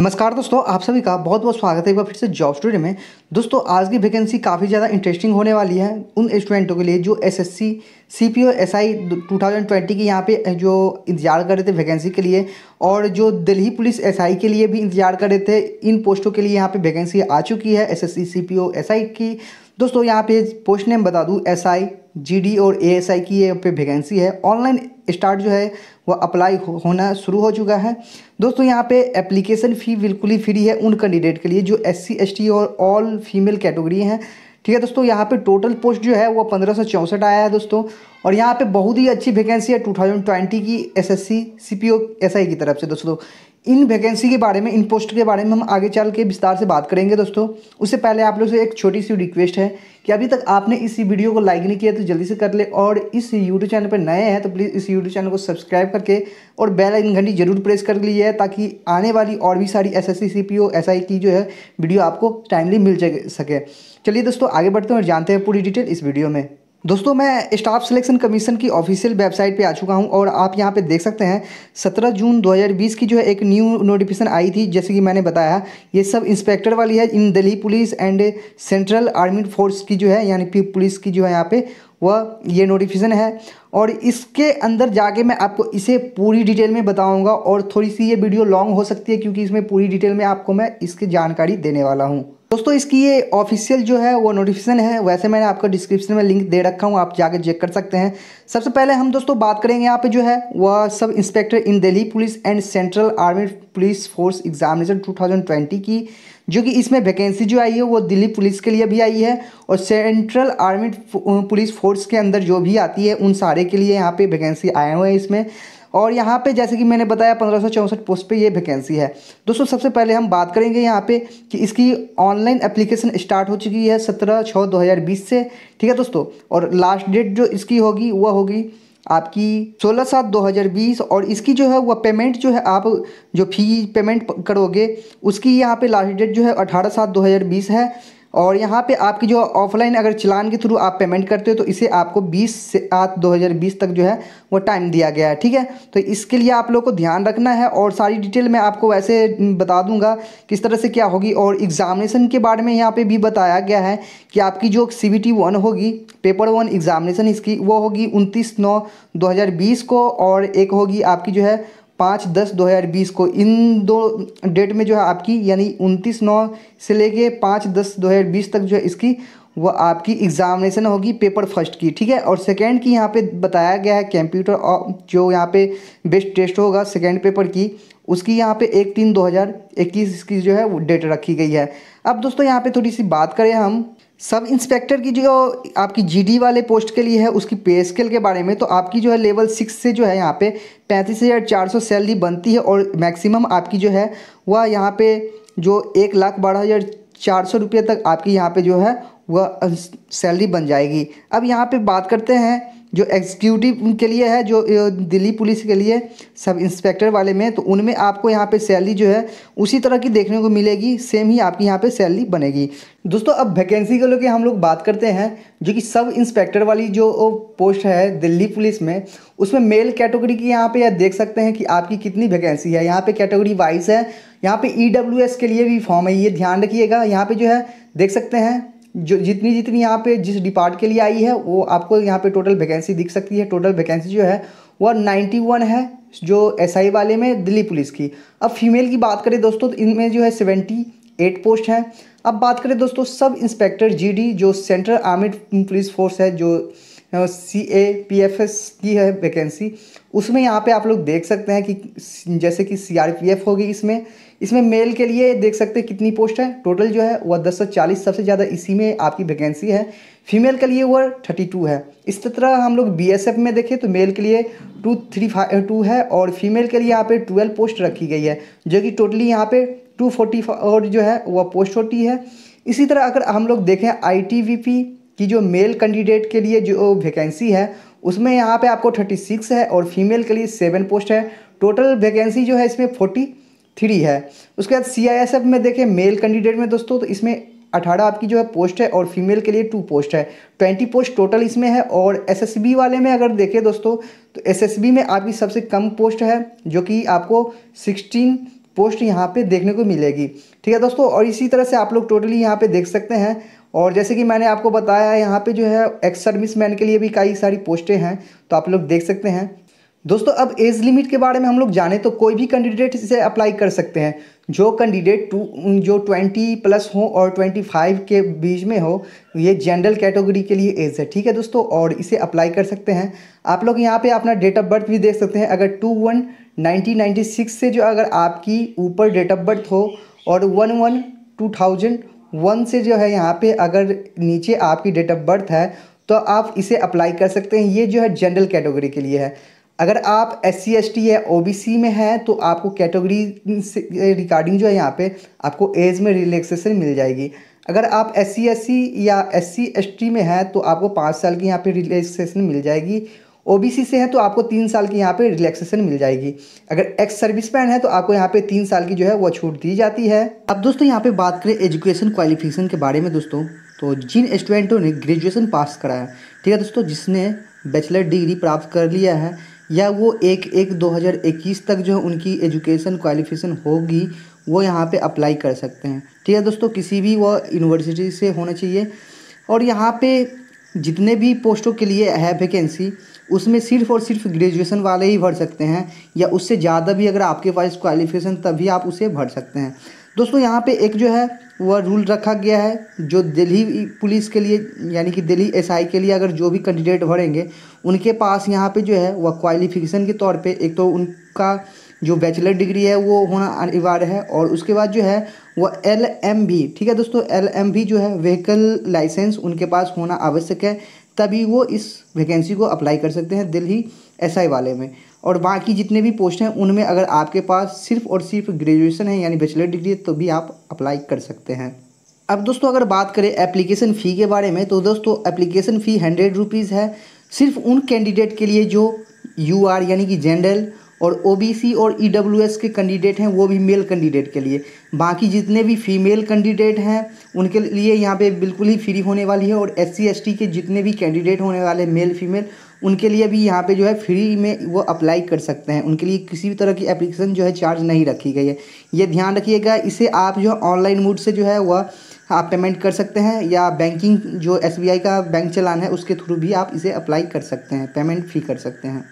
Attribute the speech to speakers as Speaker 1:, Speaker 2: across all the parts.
Speaker 1: नमस्कार दोस्तों आप सभी का बहुत बहुत स्वागत है एक बार फिर से जॉब स्टोरी में दोस्तों आज की वैकेंसी काफ़ी ज़्यादा इंटरेस्टिंग होने वाली है उन स्टूडेंटों के लिए जो एसएससी सीपीओ एसआई 2020 की यहाँ पे जो इंतजार कर रहे थे वैकेंसी के लिए और जो दिल्ली पुलिस एसआई के लिए भी इंतजार कर रहे थे इन पोस्टों के लिए यहाँ पर वैकेंसी आ चुकी है एस एस की दोस्तों यहाँ पे पोस्ट नेम बता दूँ एस जीडी और एएसआई की यहाँ पे वैकेंसी है ऑनलाइन स्टार्ट जो है वह अप्लाई हो, होना शुरू हो चुका है दोस्तों यहाँ पे एप्लीकेशन फ़ी बिल्कुल ही फ्री है उन कैंडिडेट के लिए जो एस सी और ऑल फीमेल कैटेगरी हैं ठीक है दोस्तों यहाँ पे टोटल पोस्ट जो है वो पंद्रह आया है दोस्तों और यहाँ पे बहुत ही अच्छी वैकेंसी है टू की एस एस एसआई की तरफ से दोस्तों इन वैकेंसी के बारे में इन पोस्ट के बारे में हम आगे चल के विस्तार से बात करेंगे दोस्तों उससे पहले आप लोग से एक छोटी सी रिक्वेस्ट है कि अभी तक आपने इस वीडियो को लाइक नहीं किया तो जल्दी से कर ले और इस यूट्यूब चैनल पर नए हैं तो प्लीज़ इस यूट्यूब चैनल को सब्सक्राइब करके और बेल आइकन घंटी जरूर प्रेस कर ली है ताकि आने वाली और भी सारी S S C C P O S I की जो है वीडियो आपको टाइमली मिल सके चलिए दोस्तों आगे बढ़ते हैं और जानते हैं पूरी डिटेल इस वीडियो में दोस्तों मैं स्टाफ सिलेक्शन कमीशन की ऑफिशियल वेबसाइट पे आ चुका हूं और आप यहां पे देख सकते हैं 17 जून 2020 की जो है एक न्यू नोटिफिकेशन आई थी जैसे कि मैंने बताया ये सब इंस्पेक्टर वाली है in Delhi police and central army force की जो है यानी पुलिस की जो है यहाँ पे वह ये नोटिफिकेशन है और इसके अंदर जाके मैं आपको इसे पूरी डिटेल में बताऊँगा और थोड़ी सी ये वीडियो लॉन्ग हो सकती है क्योंकि इसमें पूरी डिटेल में आपको मैं इसकी जानकारी देने वाला हूँ दोस्तों इसकी ये ऑफिशियल जो है वो नोटिफिकेशन है वैसे मैंने आपको डिस्क्रिप्शन में लिंक दे रखा हूँ आप जाके चेक कर सकते हैं सबसे पहले हम दोस्तों बात करेंगे यहाँ पे जो है वह sub inspector in Delhi police and central army police force examination 2020 की जो कि इसमें वैकेंसी जो आई है वो दिल्ली पुलिस के लिए भी आई है और सेंट्रल आर्मी पुलिस फोर्स के अंदर जो भी आती है उन सारे के लिए यहाँ पे वैकेंसी आए हुए हैं इसमें और यहाँ पे जैसे कि मैंने बताया पंद्रह पोस्ट पे ये वैकेंसी है दोस्तों सबसे पहले हम बात करेंगे यहाँ पे कि इसकी ऑनलाइन एप्लीकेशन स्टार्ट हो चुकी है सत्रह छः दो हज़ार बीस से ठीक है दोस्तों और लास्ट डेट जो इसकी होगी वह होगी आपकी सोलह सात 2020 और इसकी जो है वह पेमेंट जो है आप जो फी पेमेंट करोगे उसकी यहाँ पे लास्ट डेट जो है अठारह सात 2020 है और यहाँ पे आपकी जो ऑफलाइन अगर चलान के थ्रू आप पेमेंट करते हो तो इसे आपको 20 से आठ 2020 तक जो है वो टाइम दिया गया है ठीक है तो इसके लिए आप लोग को ध्यान रखना है और सारी डिटेल मैं आपको वैसे बता दूंगा किस तरह से क्या होगी और एग्ज़ामिनेशन के बारे में यहाँ पे भी बताया गया है कि आपकी जो सी बी होगी पेपर वन एग्ज़ामिनेशन इसकी वो होगी उनतीस नौ दो को और एक होगी आपकी जो है पाँच दस दो हज़ार बीस को इन दो डेट में जो है आपकी यानी उनतीस नौ से लेके पाँच दस दो हज़ार बीस तक जो है इसकी वह आपकी एग्जामिनेशन होगी पेपर फर्स्ट की ठीक है और सेकेंड की यहाँ पे बताया गया है कंप्यूटर और जो यहाँ पे बेस्ट टेस्ट होगा सेकेंड पेपर की उसकी यहाँ पे एक तीन दो हज़ार इक्कीस की जो है वो डेट रखी गई है अब दोस्तों यहाँ पे थोड़ी सी बात करें हम सब इंस्पेक्टर की जो आपकी जीडी वाले पोस्ट के लिए है उसकी पे स्केल के बारे में तो आपकी जो है लेवल सिक्स से जो है यहाँ पे पैंतीस हज़ार चार सौ सैलरी बनती है और मैक्सिमम आपकी जो है वह यहाँ पे जो एक लाख बारह हज़ार चार सौ रुपये तक आपकी यहाँ पे जो है वह सैलरी बन जाएगी अब यहाँ पे बात करते हैं जो एग्जीक्यूटिव के लिए है जो दिल्ली पुलिस के लिए सब इंस्पेक्टर वाले में तो उनमें आपको यहाँ पे सैलरी जो है उसी तरह की देखने को मिलेगी सेम ही आपकी यहाँ पे सैलरी बनेगी दोस्तों अब वैकेंसी को लेकर हम लोग बात करते हैं जो कि सब इंस्पेक्टर वाली जो पोस्ट है दिल्ली पुलिस में उसमें मेल कैटेगरी की यहाँ पर या देख सकते हैं कि आपकी कितनी वैकेंसी है यहाँ पर कैटेगरी वाइज है यहाँ पर ई e के लिए भी फॉर्म है ये ध्यान रखिएगा यहाँ पर जो है देख सकते हैं जो जितनी जितनी यहाँ पे जिस डिपार्ट के लिए आई है वो आपको यहाँ पे टोटल वैकेंसी दिख सकती है टोटल वैकेंसी जो है वह नाइन्टी वन है जो एसआई वाले में दिल्ली पुलिस की अब फीमेल की बात करें दोस्तों तो इनमें जो है सेवेंटी एट पोस्ट हैं अब बात करें दोस्तों सब इंस्पेक्टर जीडी जो सेंट्रल आर्मी पुलिस फोर्स है जो C A P F S की है वैकेंसी उसमें यहाँ पे आप लोग देख सकते हैं कि जैसे कि सी आर पी एफ होगी इसमें इसमें मेल के लिए देख सकते हैं कितनी पोस्ट है टोटल जो है वह दस सौ चालीस सबसे ज़्यादा इसी में आपकी वैकेंसी है फीमेल के लिए वह थर्टी टू है इस तरह हम लोग बी एस एफ में देखें तो मेल के लिए टू थ्री फाइव टू है और फीमेल के लिए यहाँ पे ट्वेल्व पोस्ट रखी गई है जो कि टोटली यहाँ पे टू फोर्टी और जो है वह पोस्ट होती है इसी तरह अगर हम लोग देखें आई टी वी पी की जो मेल कैंडिडेट के लिए जो वैकेंसी है उसमें यहाँ पे आपको थर्टी सिक्स है और फीमेल के लिए सेवन पोस्ट है टोटल वैकेंसी जो है इसमें फोर्टी थ्री है उसके बाद सी आई एस एफ में देखें मेल कैंडिडेट में दोस्तों तो इसमें अठारह आपकी जो है पोस्ट है और फीमेल के लिए टू पोस्ट है ट्वेंटी पोस्ट टोटल इसमें है और एस एस बी वाले में अगर देखें दोस्तों तो एस एस बी में आपकी सबसे कम पोस्ट है जो कि आपको सिक्सटीन पोस्ट यहाँ पे देखने को मिलेगी ठीक है दोस्तों और इसी तरह से आप लोग टोटली यहाँ पे देख सकते हैं और जैसे कि मैंने आपको बताया है यहाँ पे जो है एक्स सर्विस मैन के लिए भी कई सारी पोस्टें हैं तो आप लोग देख सकते हैं दोस्तों अब एज लिमिट के बारे में हम लोग जाने तो कोई भी कैंडिडेट इसे अप्लाई कर सकते हैं जो कैंडिडेट टू जो 20 प्लस हो और 25 के बीच में हो ये जनरल कैटेगरी के लिए एज है ठीक है दोस्तों और इसे अप्लाई कर सकते हैं आप लोग यहाँ पे अपना डेट ऑफ बर्थ भी देख सकते हैं अगर टू वन नाइनटीन से जो अगर आपकी ऊपर डेट ऑफ बर्थ हो और one one two thousand one से जो है यहाँ पे अगर नीचे आपकी डेट ऑफ बर्थ है तो आप इसे अप्लाई कर सकते हैं ये जो है जनरल कैटेगरी के लिए है अगर आप एस सी एस टी या ओ बी सी में हैं तो आपको कैटेगरी से रिगार्डिंग जो है यहाँ पे आपको एज में रिलैक्सेशन मिल जाएगी अगर आप एस सी एस सी या एस सी एस टी में हैं तो आपको पाँच साल की यहाँ पे रिलैक्सेशन मिल जाएगी ओ बी सी से है तो आपको तीन साल की यहाँ पे रिलैक्सेशन मिल जाएगी अगर एक्स सर्विस मैन है तो आपको यहाँ पे तीन साल की जो है वो छूट दी जाती है अब दोस्तों यहाँ पे बात करें एजुकेशन क्वालिफिकेशन के बारे में दोस्तों तो जिन स्टूडेंटों ने ग्रेजुएशन पास कराया ठीक है दोस्तों जिसने बैचलर डिग्री प्राप्त कर लिया है या वो एक एक 2021 तक जो है उनकी एजुकेशन क्वालिफिकेशन होगी वो यहाँ पे अप्लाई कर सकते हैं ठीक है दोस्तों किसी भी वो यूनिवर्सिटी से होना चाहिए और यहाँ पे जितने भी पोस्टों के लिए है वैकेंसी उसमें सिर्फ और सिर्फ ग्रेजुएशन वाले ही भर सकते हैं या उससे ज़्यादा भी अगर आपके पास क्वालिफिकेशन तभी आप उसे भर सकते हैं दोस्तों यहाँ पे एक जो है वह रूल रखा गया है जो दिल्ली पुलिस के लिए यानी कि दिल्ली एसआई के लिए अगर जो भी कैंडिडेट भरेंगे उनके पास यहाँ पे जो है वह क्वालिफिकेशन के तौर पे एक तो उनका जो बैचलर डिग्री है वो होना अनिवार्य है और उसके बाद जो है वह एल एम भी ठीक है दोस्तों एल एम भी जो है व्हीकल लाइसेंस उनके पास होना आवश्यक है तभी वो इस वैकेंसी को अप्लाई कर सकते हैं दिल्ली एसआई वाले में और बाकी जितने भी पोस्ट हैं उनमें अगर आपके पास सिर्फ और सिर्फ ग्रेजुएशन है यानी बैचलर डिग्री है तो भी आप अप्लाई कर सकते हैं अब दोस्तों अगर बात करें एप्लीकेशन फ़ी के बारे में तो दोस्तों एप्लीकेशन फ़ी हंड्रेड रुपीज़ है सिर्फ उन कैंडिडेट के लिए जो यू आर यानी कि जनरल और ओबीसी और ईडब्ल्यूएस e के कैंडिडेट हैं वो भी मेल कैंडिडेट के लिए बाकी जितने भी फीमेल कैंडिडेट हैं उनके लिए यहाँ पे बिल्कुल ही फ्री होने वाली है और एस सी के जितने भी कैंडिडेट होने वाले मेल फीमेल उनके लिए भी यहाँ पे जो है फ्री में वो अप्लाई कर सकते हैं उनके लिए किसी भी तरह की एप्लीकेशन जो है चार्ज नहीं रखी गई है ये ध्यान रखिएगा इसे आप जो ऑनलाइन मोड से जो है वह आप पेमेंट कर सकते हैं या बैंकिंग जो एसबीआई का बैंक चलान है उसके थ्रू भी आप इसे अप्लाई कर सकते हैं पेमेंट फी कर सकते हैं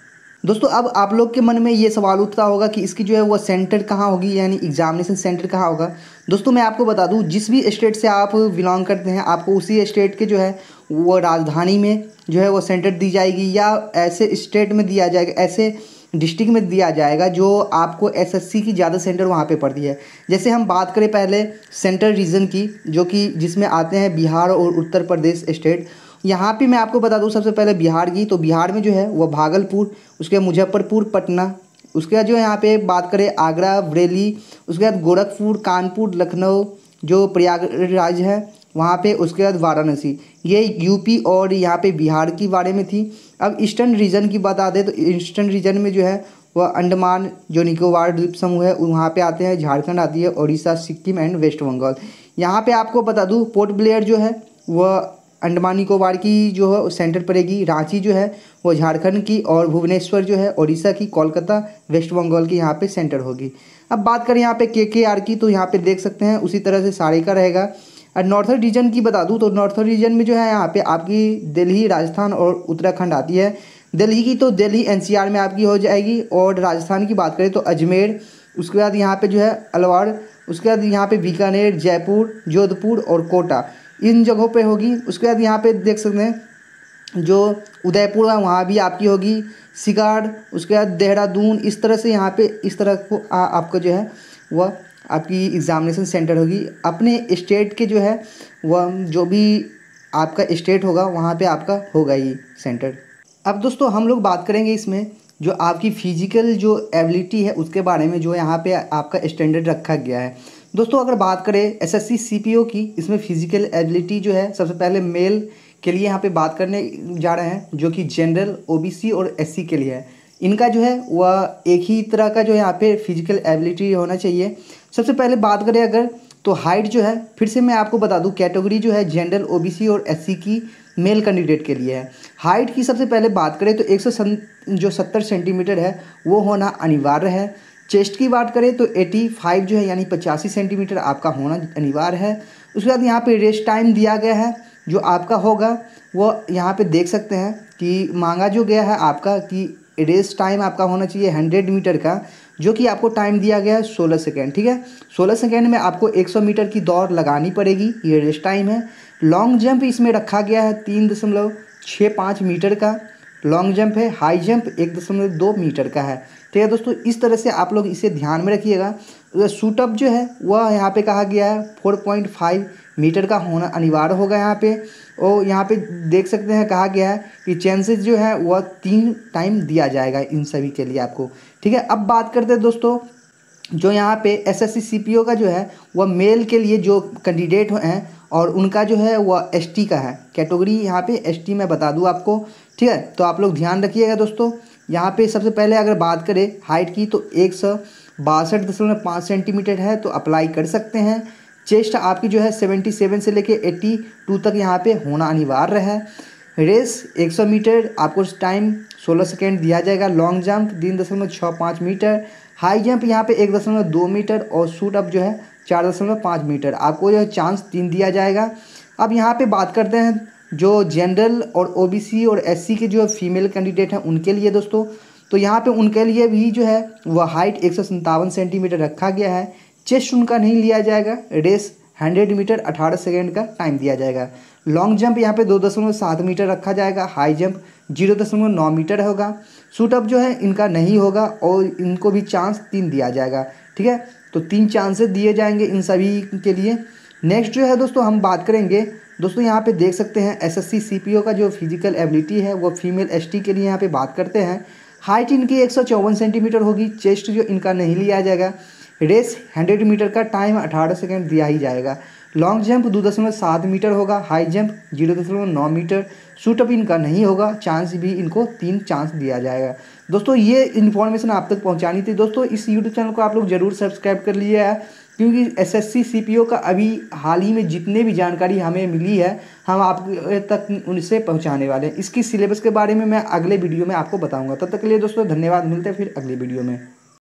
Speaker 1: दोस्तों अब आप लोग के मन में ये सवाल उठता होगा कि इसकी जो है वो सेंटर कहाँ होगी यानी एग्जामिनेशन सेंटर कहाँ होगा दोस्तों मैं आपको बता दूँ जिस भी स्टेट से आप बिलोंग करते हैं आपको उसी स्टेट के जो है वो राजधानी में जो है वो सेंटर दी जाएगी या ऐसे स्टेट में दिया जाएगा ऐसे डिस्ट्रिक्ट में दिया जाएगा जो आपको एसएससी की ज़्यादा सेंटर वहाँ पे पड़ती है जैसे हम बात करें पहले सेंट्रल रीजन की जो कि जिसमें आते हैं बिहार और उत्तर प्रदेश स्टेट यहाँ पे मैं आपको बता दूँ सबसे पहले बिहार की तो बिहार में जो है वह भागलपुर उसके बाद मुजफ्फरपुर पटना उसके बाद जो यहाँ पे बात करें आगरा बरेली उसके बाद गोरखपुर कानपुर लखनऊ जो प्रयागराज है वहाँ पे उसके बाद वाराणसी ये यूपी और यहाँ पे बिहार की बारे में थी अब ईस्टर्न रीजन की बात आते तो ईस्टर्न रीजन में जो है वह अंडमान जो निकोबार द्वीप समूह है वहाँ पे आते हैं झारखंड आती है उड़ीसा सिक्किम एंड वेस्ट बंगाल यहाँ पे आपको बता दूँ पोर्ट ब्लेयर जो है वह अंडमान निकोबार की जो है सेंटर पड़ेगी रांची जो है वो झारखंड की और भुवनेश्वर जो है उड़ीसा की कोलकाता वेस्ट बंगाल की यहाँ पे सेंटर होगी अब बात करें यहाँ पे के के आर की तो यहाँ पे देख सकते हैं उसी तरह से सारे का रहेगा और नॉर्थन रीजन की बता दूँ तो नॉर्थर्न रीजन में जो है यहाँ पर आपकी दिल्ली राजस्थान और उत्तराखंड आती है दिल्ली की तो दिल्ली एन में आपकी हो जाएगी और राजस्थान की बात करें तो अजमेर उसके बाद यहाँ पर जो है अलवर उसके बाद यहाँ पे बीकानेर जयपुर जोधपुर और कोटा इन जगहों पे होगी उसके बाद यहाँ पे देख सकते हैं जो उदयपुर है वहाँ भी आपकी होगी सिगाड़ उसके बाद देहरादून इस तरह से यहाँ पे इस तरह को आ, आपका जो है वह आपकी एग्ज़ामिनेशन सेंटर होगी अपने स्टेट के जो है वह जो भी आपका स्टेट होगा वहाँ पे आपका होगा ये सेंटर अब दोस्तों हम लोग बात करेंगे इसमें जो आपकी फ़िजिकल जो एबिलिटी है उसके बारे में जो यहाँ पे आपका स्टैंडर्ड रखा गया है दोस्तों अगर बात करें एसएससी सीपीओ की इसमें फिजिकल एबिलिटी जो है सबसे पहले मेल के लिए यहाँ पे बात करने जा रहे हैं जो कि जनरल ओबीसी और एससी के लिए है इनका जो है वह एक ही तरह का जो है यहाँ पे फिजिकल एबिलिटी होना चाहिए सबसे पहले बात करें अगर तो हाइट जो है फिर से मैं आपको बता दूं कैटेगरी जो है जनरल ओबीसी और एस की मेल कैंडिडेट के लिए है हाइट की सबसे पहले बात करें तो एक सौ जो सत्तर सेंटीमीटर है वो होना अनिवार्य है चेस्ट की बात करें तो 85 जो है यानी पचासी सेंटीमीटर आपका होना अनिवार्य है उसके बाद यहाँ पे रेस्ट टाइम दिया गया है जो आपका होगा वो यहाँ पे देख सकते हैं कि मांगा जो गया है आपका कि रेस्ट टाइम आपका होना चाहिए हंड्रेड मीटर का जो कि आपको टाइम दिया गया है सोलह सेकेंड ठीक है सोलह सेकेंड में आपको एक सौ मीटर की दौड़ लगानी पड़ेगी ये रेस्ट टाइम है लॉन्ग जंप इसमें रखा गया है तीन दशमलव छः पाँच मीटर का लॉन्ग जंप है हाई जंप एक दशमलव दो मीटर का है ठीक तो है दोस्तों इस तरह से आप लोग इसे ध्यान में रखिएगा सूटअप तो जो है वह यहाँ पे कहा गया है फोर पॉइंट फाइव मीटर का होना अनिवार्य होगा यहाँ पे और यहाँ पे देख सकते हैं कहा गया है कि चांसेस जो है वह तीन टाइम दिया जाएगा इन सभी के लिए आपको ठीक है अब बात करते हैं दोस्तों जो यहाँ पे एस एस का जो है वह मेल के लिए जो कैंडिडेट हैं और उनका जो है वह एस का है कैटेगरी यहाँ पे एस मैं बता दूँ आपको ठीक है तो आप लोग ध्यान रखिएगा दोस्तों यहाँ पे सबसे पहले अगर बात करें हाइट की तो एक सौ बासठ दशमलव पाँच सेंटीमीटर है तो अप्लाई कर सकते हैं चेस्ट आपकी जो है सेवेंटी सेवन से लेके एट्टी टू तक यहाँ पे होना अनिवार्य है रेस एक सौ मीटर आपको टाइम सोलह सेकेंड दिया जाएगा लॉन्ग जंप तीन दशमलव छः पाँच मीटर हाई जंप यहाँ पे एक दशमलव दो मीटर और सूट अप जो है चार दशमलव पाँच मीटर आपको जो चांस तीन दिया जाएगा अब यहाँ पे बात करते हैं जो जनरल और ओबीसी और एससी के जो फीमेल कैंडिडेट हैं उनके लिए दोस्तों तो यहाँ पे उनके लिए भी जो है वह हाइट एक सेंटीमीटर रखा गया है चेस्ट उनका नहीं लिया जाएगा रेस हंड्रेड मीटर अठारह सेकेंड का टाइम दिया जाएगा लॉन्ग जंप यहाँ पे दो दशमलव सात मीटर रखा जाएगा हाई जंप जीरो दशमलव नौ मीटर होगा सूटअप जो है इनका नहीं होगा और इनको भी चांस तीन दिया जाएगा ठीक है तो तीन चांसेस दिए जाएंगे इन सभी के लिए नेक्स्ट जो है दोस्तों हम बात करेंगे दोस्तों यहाँ पे देख सकते हैं एसएससी सीपीओ का जो फिजिकल एबिलिटी है वो फीमेल एसटी के लिए यहाँ पे बात करते हैं हाइट इनकी एक सेंटीमीटर होगी चेस्ट जो इनका नहीं लिया जाएगा रेस हंड्रेड मीटर का टाइम अठारह सेकेंड दिया ही जाएगा लॉन्ग जंप दो दशमलव सात मीटर होगा हाई जंप जीरो दशमलव नौ मीटर शूटअप इनका नहीं होगा चांस भी इनको तीन चांस दिया जाएगा दोस्तों ये इन्फॉर्मेशन आप तक पहुंचानी थी दोस्तों इस यूट्यूब चैनल को आप लोग जरूर सब्सक्राइब कर लिया है क्योंकि एसएससी सीपीओ का अभी हाल ही में जितने भी जानकारी हमें मिली है हम आप तक उनसे पहुँचाने वाले हैं इसकी सिलेबस के बारे में मैं अगले वीडियो में आपको बताऊँगा तब तक के लिए दोस्तों धन्यवाद मिलते हैं फिर अगले वीडियो में